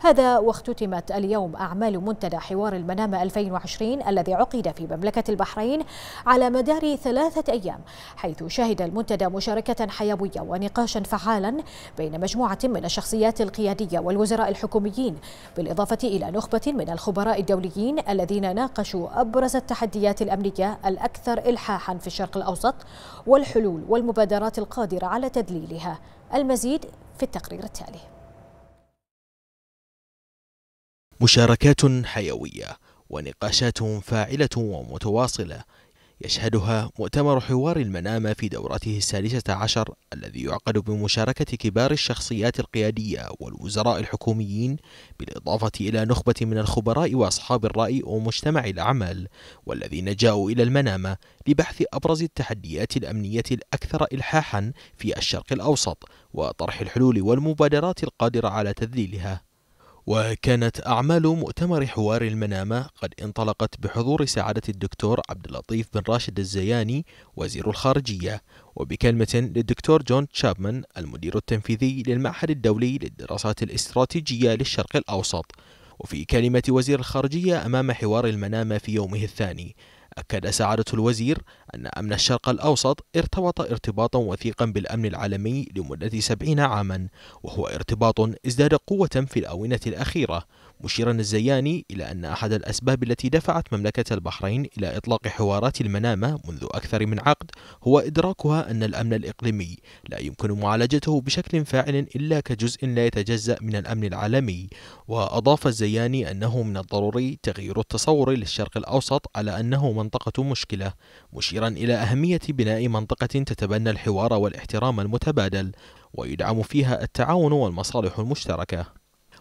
هذا واختتمت اليوم أعمال منتدى حوار المنامة 2020 الذي عقد في مملكة البحرين على مدار ثلاثة أيام حيث شهد المنتدى مشاركة حيوية ونقاشا فعالا بين مجموعة من الشخصيات القيادية والوزراء الحكوميين بالإضافة إلى نخبة من الخبراء الدوليين الذين ناقشوا أبرز التحديات الأمنية الأكثر إلحاحا في الشرق الأوسط والحلول والمبادرات القادرة على تدليلها المزيد في التقرير التالي مشاركات حيوية ونقاشات فاعلة ومتواصلة يشهدها مؤتمر حوار المنامة في دورته السادسة عشر الذي يعقد بمشاركة كبار الشخصيات القيادية والوزراء الحكوميين بالإضافة إلى نخبة من الخبراء وأصحاب الرأي ومجتمع الأعمال والذين جاءوا إلى المنامة لبحث أبرز التحديات الأمنية الأكثر إلحاحا في الشرق الأوسط وطرح الحلول والمبادرات القادرة على تذليلها وكانت أعمال مؤتمر حوار المنامة قد انطلقت بحضور سعادة الدكتور عبد اللطيف بن راشد الزياني وزير الخارجية وبكلمة للدكتور جون تشابمان المدير التنفيذي للمعهد الدولي للدراسات الاستراتيجية للشرق الأوسط وفي كلمة وزير الخارجية أمام حوار المنامة في يومه الثاني أكد سعادة الوزير أن أمن الشرق الأوسط ارتبط ارتباطا وثيقا بالأمن العالمي لمدة سبعين عاما وهو ارتباط ازداد قوة في الآونة الأخيرة مشيرا الزياني إلى أن أحد الأسباب التي دفعت مملكة البحرين إلى إطلاق حوارات المنامة منذ أكثر من عقد هو إدراكها أن الأمن الإقليمي لا يمكن معالجته بشكل فاعل إلا كجزء لا يتجزأ من الأمن العالمي وأضاف الزياني أنه من الضروري تغيير التصور للشرق الأوسط على أنه منطقة مشكلة مشيرا إلى أهمية بناء منطقة تتبنى الحوار والاحترام المتبادل ويدعم فيها التعاون والمصالح المشتركة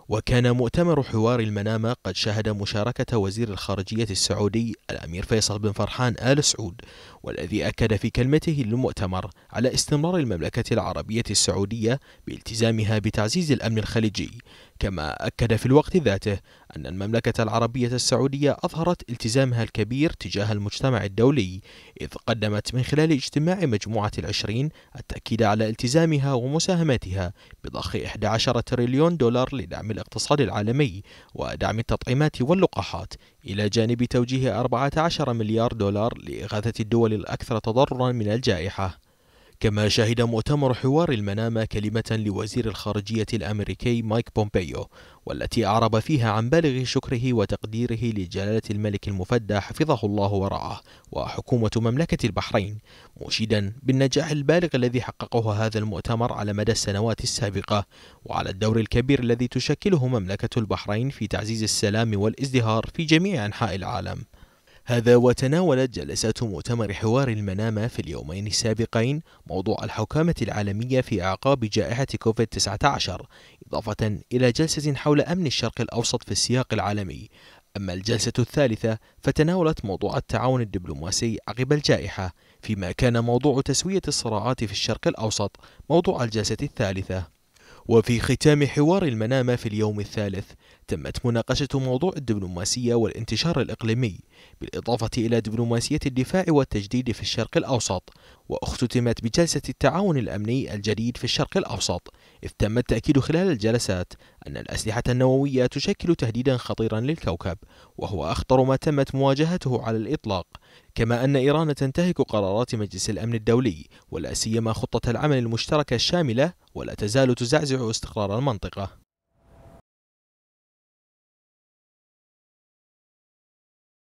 وكان مؤتمر حوار المنامة قد شهد مشاركة وزير الخارجية السعودي الأمير فيصل بن فرحان آل سعود والذي أكد في كلمته للمؤتمر على استمرار المملكة العربية السعودية بالتزامها بتعزيز الأمن الخليجي كما أكد في الوقت ذاته أن المملكة العربية السعودية أظهرت التزامها الكبير تجاه المجتمع الدولي إذ قدمت من خلال اجتماع مجموعة العشرين التأكيد على التزامها ومساهمتها بضخ 11 تريليون دولار لدعم الاقتصاد العالمي ودعم التطعيمات واللقاحات إلى جانب توجيه 14 مليار دولار لإغاثة الدول الأكثر تضررا من الجائحة كما شهد مؤتمر حوار المنامة كلمة لوزير الخارجية الأمريكي مايك بومبيو والتي أعرب فيها عن بالغ شكره وتقديره لجلالة الملك المفدى حفظه الله ورعاه وحكومة مملكة البحرين مشيدا بالنجاح البالغ الذي حققه هذا المؤتمر على مدى السنوات السابقة وعلى الدور الكبير الذي تشكله مملكة البحرين في تعزيز السلام والازدهار في جميع أنحاء العالم هذا وتناولت جلسات مؤتمر حوار المنامة في اليومين السابقين موضوع الحكامة العالمية في أعقاب جائحة كوفيد-19 إضافة إلى جلسة حول أمن الشرق الأوسط في السياق العالمي أما الجلسة الثالثة فتناولت موضوع التعاون الدبلوماسي عقب الجائحة فيما كان موضوع تسوية الصراعات في الشرق الأوسط موضوع الجلسة الثالثة وفي ختام حوار المنامة في اليوم الثالث تمت مناقشة موضوع الدبلوماسية والانتشار الإقليمي بالإضافة إلى دبلوماسية الدفاع والتجديد في الشرق الأوسط واختتمت بجلسة التعاون الأمني الجديد في الشرق الأوسط إذ تم التأكيد خلال الجلسات أن الأسلحة النووية تشكل تهديدا خطيرا للكوكب وهو أخطر ما تمت مواجهته على الإطلاق كما أن إيران تنتهك قرارات مجلس الأمن الدولي ولا سيما خطة العمل المشتركة الشاملة ولا تزال تزعزع استقرار المنطقة